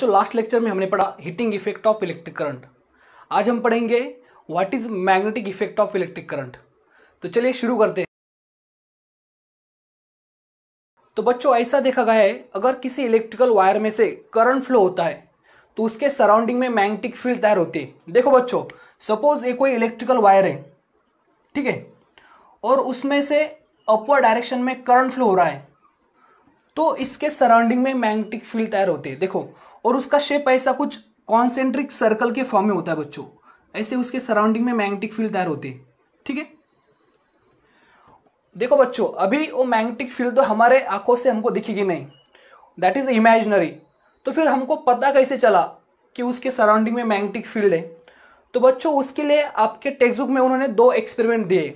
बच्चों last lecture में हमने पढ़ा heating effect of electric current आज हम पढ़ेंगे what is magnetic effect of electric current तो चलिए शुरू करते हैं तो बच्चों ऐसा देखा गया है अगर किसी इलेक्ट्रिकल वायर में से करंट फ्लो होता है तो उसके सराउंडिंग में मैग्नेटिक फील्ड तैयार होती है देखो बच्चों सपोज ये कोई इलेक्ट्रिकल वायर है ठीक है और उसमें से अपवर डायरेक्शन में करंट फ्लो हो रहा है तो इसके सराउंडिंग में मैग्नेटिक फील्ड तैयार होते हैं देखो और उसका शेप ऐसा कुछ कॉन्सेंट्रिक सर्कल के फॉर्म में होता है बच्चों ऐसे उसके सराउंडिंग में मैग्नेटिक फील्ड तैयार होती है ठीक है देखो बच्चों अभी वो मैग्नेटिक फील्ड तो हमारे आंखों से हमको दिखेगी नहीं दैट इज इमेजनरी तो फिर हमको पता कैसे चला कि उसके सराउंडिंग में मैग्नेटिक फील्ड है तो बच्चों उसके लिए आपके टेक्स्ट बुक में उन्होंने दो एक्सपेरिमेंट दिए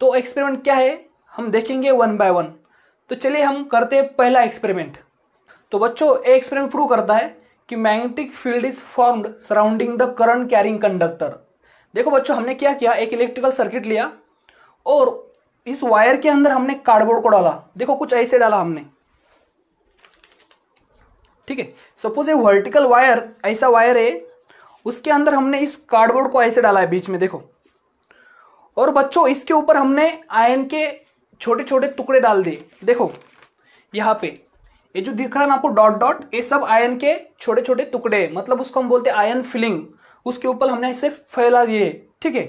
तो एक्सपेरिमेंट क्या है हम देखेंगे वन बाय वन तो चलिए हम करते हैं पहला एक्सपेरिमेंट तो बच्चों एक्सपेरिमेंट प्रूव करता है कि magnetic field is formed surrounding the current carrying conductor देखो बच्चों हमने क्या किया एक इलेक्ट्रिकल सर्किट लिया और इस वायर के अंदर हमने कार्डबोर्ड को डाला देखो कुछ ऐसे डाला हमने ठीक है सपोज ये वर्टिकल वायर ऐसा वायर है उसके अंदर हमने इस कार्डबोर्ड को ऐसे डाला है बीच में देखो और बच्चों इसके ऊपर हमने आयन के छोटे छोटे टुकड़े डाल दिए देखो यहाँ पे ये जो दिख रहा है ना आपको डॉट डॉट ये सब आयन के छोटे छोटे टुकड़े मतलब उसको हम बोलते हैं आयन फिलिंग उसके ऊपर हमने इसे फैला दिए ठीक है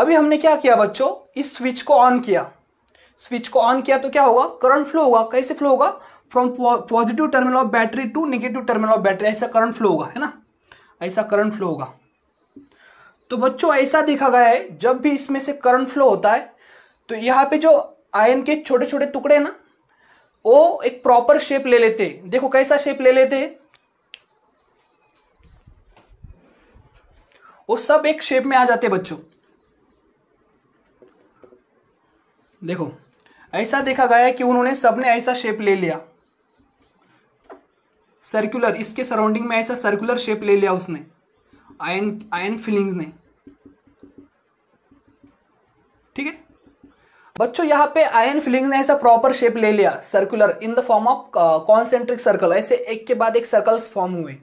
अभी हमने क्या किया बच्चों इस स्विच को ऑन किया स्विच को ऑन किया तो क्या होगा करंट फ्लो होगा कैसे फ्लो होगा from positive terminal of battery to negative terminal of battery ऐसा करंट फ्लो होगा है ना ऐसा करंट फ्लो होगा तो बच्चों ऐसा देखा गया है जब भी इसमें से करंट फ्लो होता है तो यहाँ पे जो आयन के छोटे छोटे टुकड़े ना ओ एक प्रॉपर शेप ले लेते देखो कैसा शेप ले लेते वो सब एक शेप में आ जाते बच्चों देखो ऐसा देखा गया कि उन्होंने सबने ऐसा शेप ले लिया सर्कुलर इसके सराउंडिंग में ऐसा सर्कुलर शेप ले लिया उसने आयन आयन फिलिंग्स ने ठीक है बच्चों यहाँ पे आयन फिलिंग ने ऐसा प्रॉपर शेप ले लिया circular in the form of concentric circle ऐसे एक के बाद एक सर्कल्स फॉर्म हुए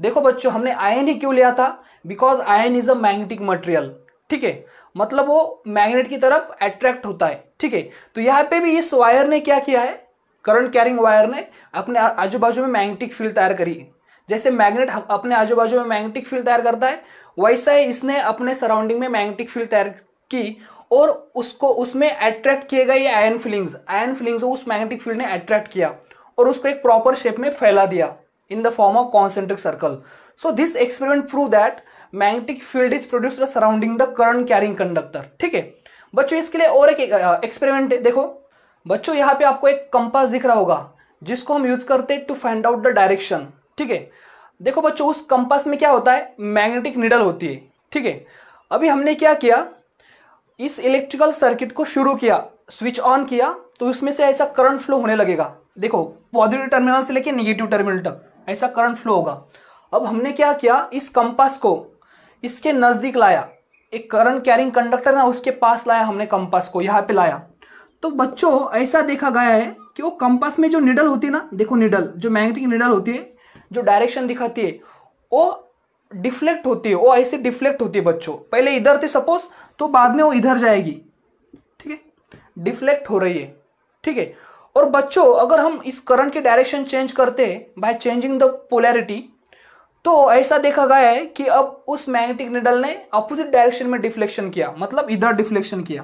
देखो बच्चों हमने आयन ही क्यों लिया था because iron is a magnetic material ठीक है मतलब वो मैग्नेट की तरफ अट्रैक्ट होता है ठीक है तो यहाँ पे भी इस वायर ने क्या किया है करंट कैरिंग वायर ने अपने आजू बाजू में मैग्नेटिक फील्ड तैयार करी जैसे मैग्नेट अपने आजू बाजू में मैग्नेटिक फील्ड तैयार करता है वैसा ही इसने अपने सराउंडिंग में मैग्नेटिक फील्ड तैयार की और उसको उसमें अट्रैक्ट किए गए आयन फिलिंग्स आयन फिलिंग्स उस मैग्नेटिक फील्ड ने अट्रैक्ट किया और उसको एक प्रॉपर शेप में फैला दिया in the form of concentric circle so this experiment prove that magnetic field is produce surrounding the current carrying conductor ठीक है बच्चों इसके लिए और एक एक्सपेरिमेंट देखो बच्चों यहाँ पे आपको एक कंपास दिख रहा होगा जिसको हम यूज करते हैं to find out the direction ठीक है देखो बच्चों उस कंपास में क्या होता है मैग्नेटिक निडल होती है ठीक है अभी हमने क्या किया इस इलेक्ट्रिकल सर्किट को शुरू किया स्विच ऑन किया तो उसमें से ऐसा करंट फ्लो होने लगेगा देखो पॉजिटिव टर्मिनल से लेके निगेटिव टर्मिनल तक ऐसा करंट फ्लो होगा अब हमने क्या किया इस कंपास को इसके नज़दीक लाया एक करंट कैरिंग कंडक्टर ना उसके पास लाया हमने कंपास को यहाँ पे लाया तो बच्चों ऐसा देखा गया है कि वो कंपास में जो निडल होती है ना देखो निडल जो मैग्नेटिक निडल होती है जो डायरेक्शन दिखाती है वो डिफ्लेक्ट होती है वो ऐसे डिफ्लेक्ट होती है बच्चों पहले इधर थे सपोज तो बाद में वो इधर जाएगी ठीक है डिफ्लेक्ट हो रही है ठीक है और बच्चों अगर हम इस करंट के डायरेक्शन चेंज करते हैं बाय चेंजिंग द पोलैरिटी तो ऐसा देखा गया है कि अब उस मैग्नेटिक निडल ने अपोजिट डायरेक्शन में डिफ्लेक्शन किया मतलब इधर डिफ्लेक्शन किया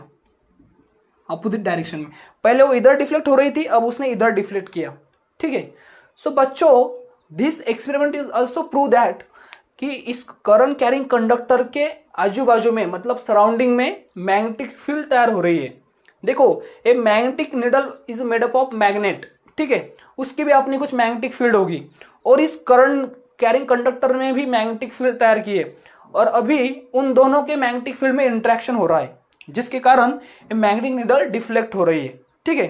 अपोजिट डायरेक्शन में पहले वो इधर डिफ्लेक्ट हो रही थी अब उसने इधर डिफ्लेक्ट किया ठीक है सो बच्चों this experiment is also prove that कि इस करंट कैरिंग कंडक्टर के आजू बाजू में मतलब सराउंडिंग में मैग्नेटिक फील्ड तैयार हो रही है देखो ये magnetic needle is made up of magnet ठीक है उसकी भी अपनी कुछ मैग्नेटिक फील्ड होगी और इस करंट कैरिंग कंडक्टर में भी मैग्नेटिक फील्ड तैयार किए और अभी उन दोनों के मैग्नेटिक फील्ड में इंट्रैक्शन हो रहा है जिसके कारण मैग्नेटिक निडल डिफ्लेक्ट हो रही है ठीक है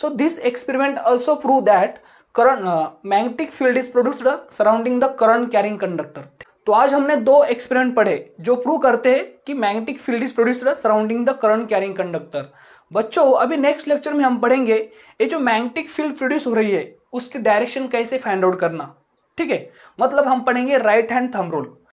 so this experiment also prove that current magnetic field is produced surrounding the current carrying conductor तो आज हमने दो एक्सपेरिमेंट पढ़े जो प्रूव करते हैं कि magnetic field is produced surrounding the current carrying conductor बच्चों अभी नेक्स्ट लेक्चर में हम पढ़ेंगे ये जो मैग्नेटिक फील्ड प्रोड्यूस हो रही है उसकी डायरेक्शन कैसे फाइंड आउट करना ठीक है मतलब हम पढ़ेंगे राइट हैंड थंब रूल